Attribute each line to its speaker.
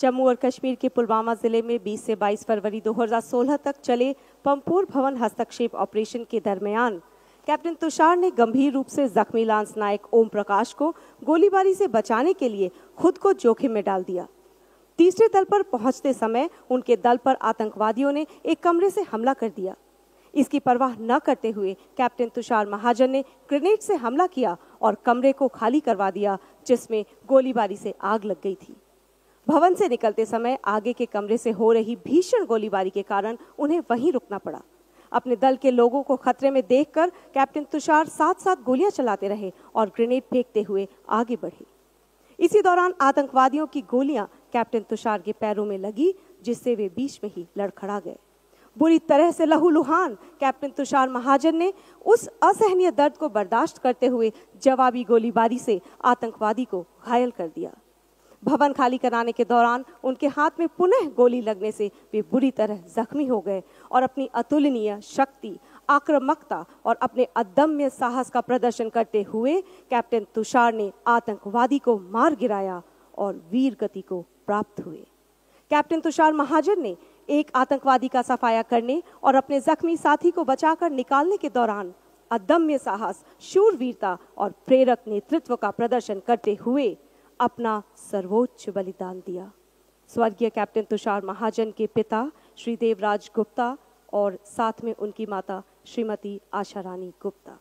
Speaker 1: जम्मू और कश्मीर के पुलवामा जिले में 20 से 22 फरवरी 2016 तक चले पंपोर भवन हस्तक्षेप ऑपरेशन के दरमियान कैप्टन तुषार ने गंभीर रूप से जख्मी लांस नायक ओम प्रकाश को गोलीबारी से बचाने के लिए खुद को जोखिम में डाल दिया तीसरे दल पर पहुंचते समय उनके दल पर आतंकवादियों ने एक कमरे से हमला कर दिया इसकी परवाह न करते हुए कैप्टन तुषार महाजन ने ग्रेनेड से हमला किया और कमरे को खाली करवा दिया जिसमें गोलीबारी से आग लग गई थी भवन से निकलते समय आगे के कमरे से हो रही भीषण गोलीबारी के कारण उन्हें वहीं रुकना पड़ा अपने दल के लोगों को खतरे में देखकर कैप्टन तुषार साथ साथ गोलियां चलाते रहे और ग्रेनेड फेंकते हुए आगे बढ़े इसी दौरान आतंकवादियों की गोलियां कैप्टन तुषार के पैरों में लगी जिससे वे बीच में ही लड़खड़ा गए बुरी तरह से लहूलुहान कैप्टन तुषार महाजन ने उस असहनीय दर्द को बर्दाश्त करते हुए जवाबी गोलीबारी से आतंकवादी को घायल कर दिया भवन खाली कराने के दौरान उनके हाथ में पुनः गोली लगने से वे बुरी तरह जख्मी हो गए और अपनी अतुलनीय शक्ति आक्रामकता और अपने अदम्य साहस का प्रदर्शन करते हुए कैप्टन तुषार ने आतंकवादी को मार गिराया और वीर गति को प्राप्त हुए कैप्टन तुषार महाजन ने एक आतंकवादी का सफाया करने और अपने जख्मी साथी को बचाकर निकालने के दौरान अदम्य साहस शूरवीरता और प्रेरक नेतृत्व का प्रदर्शन करते हुए अपना सर्वोच्च बलिदान दिया स्वर्गीय कैप्टन तुषार महाजन के पिता श्री देवराज गुप्ता और साथ में उनकी माता श्रीमती आशा रानी गुप्ता